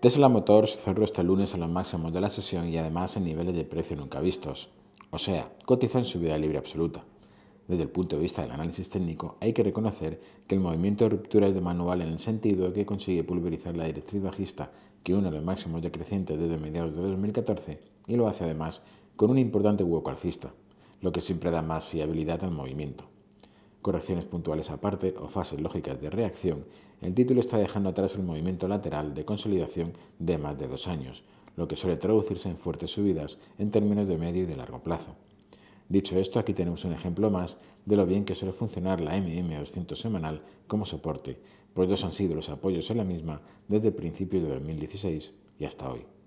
Tesla Motors cerró este lunes a los máximos de la sesión y además en niveles de precio nunca vistos, o sea, cotiza en subida libre absoluta. Desde el punto de vista del análisis técnico, hay que reconocer que el movimiento de ruptura es de manual en el sentido de que consigue pulverizar la directriz bajista que une los máximos decrecientes desde mediados de 2014 y lo hace además con un importante hueco alcista, lo que siempre da más fiabilidad al movimiento correcciones puntuales aparte o fases lógicas de reacción, el título está dejando atrás el movimiento lateral de consolidación de más de dos años, lo que suele traducirse en fuertes subidas en términos de medio y de largo plazo. Dicho esto, aquí tenemos un ejemplo más de lo bien que suele funcionar la MM200 semanal como soporte, pues dos han sido los apoyos en la misma desde principios de 2016 y hasta hoy.